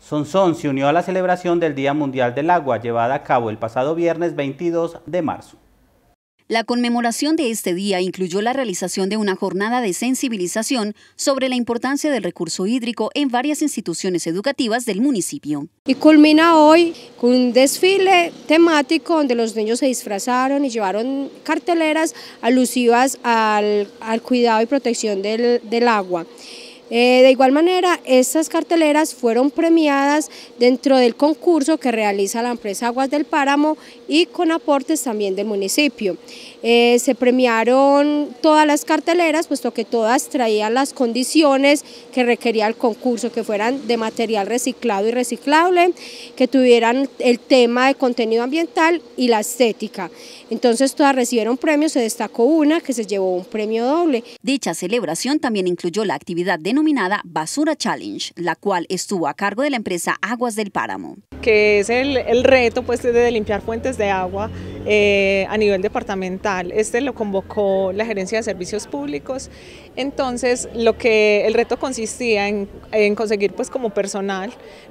Sonson se unió a la celebración del Día Mundial del Agua, llevada a cabo el pasado viernes 22 de marzo. La conmemoración de este día incluyó la realización de una jornada de sensibilización sobre la importancia del recurso hídrico en varias instituciones educativas del municipio. Y culmina hoy con un desfile temático donde los niños se disfrazaron y llevaron carteleras alusivas al, cuidado y protección del agua. Eh, de igual manera, estas carteleras fueron premiadas dentro del concurso que realiza la empresa Aguas del Páramo y con aportes también del municipio. Eh, se premiaron todas las carteleras, puesto que todas traían las condiciones que requería el concurso, que fueran de material reciclado y reciclable, que tuvieran el tema de contenido ambiental y la estética. Entonces todas recibieron premios, se destacó una que se llevó un premio doble. Dicha celebración también incluyó la actividad de denominada Basura Challenge, la cual estuvo a cargo de la empresa Aguas del Páramo. Que es el, el reto pues, de limpiar fuentes de agua eh, a nivel departamental. Este lo convocó la Gerencia de Servicios Públicos. Entonces, lo que el reto consistía en, conseguir pues, como personal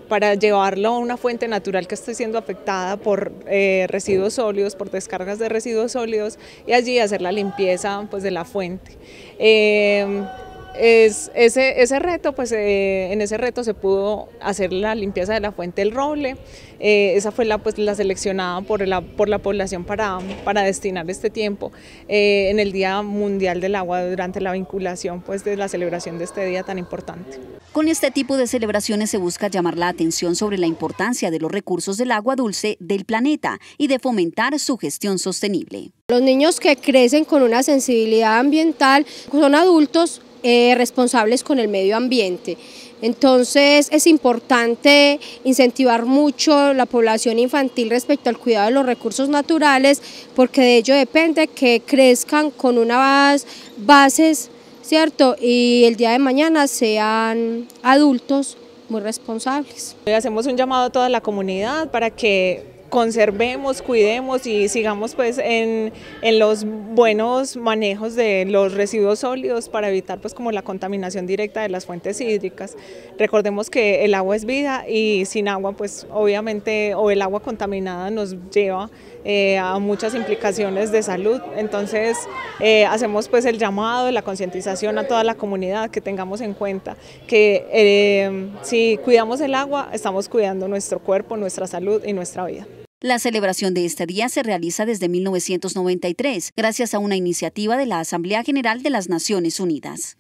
para llevarlo a una fuente natural que esté siendo afectada por eh, residuos sólidos, por descargas de residuos sólidos y allí hacer la limpieza pues, de la fuente. Eh, ese, ese reto, pues eh, en ese reto se pudo hacer la limpieza de la fuente del roble, eh, esa fue la, pues, la seleccionada por la, por la población para, para destinar este tiempo eh, en el Día Mundial del Agua durante la vinculación pues, de la celebración de este día tan importante. Con este tipo de celebraciones se busca llamar la atención sobre la importancia de los recursos del agua dulce del planeta y de fomentar su gestión sostenible. Los niños que crecen con una sensibilidad ambiental son adultos eh, responsables con el medio ambiente. Entonces es importante incentivar mucho la población infantil respecto al cuidado de los recursos naturales porque de ello depende que crezcan con unas bases, ¿cierto? Y el día de mañana sean adultos muy responsables. Eh, hacemos un llamado a toda la comunidad para que conservemos, cuidemos y sigamos pues en, los buenos manejos de los residuos sólidos para evitar pues como la contaminación directa de las fuentes hídricas. Recordemos que el agua es vida y sin agua pues obviamente o el agua contaminada nos lleva eh, a muchas implicaciones de salud, entonces eh, hacemos pues el llamado, la concientización a toda la comunidad que tengamos en cuenta que eh, si cuidamos el agua estamos cuidando nuestro cuerpo, nuestra salud y nuestra vida. La celebración de este día se realiza desde 1993 gracias a una iniciativa de la Asamblea General de las Naciones Unidas.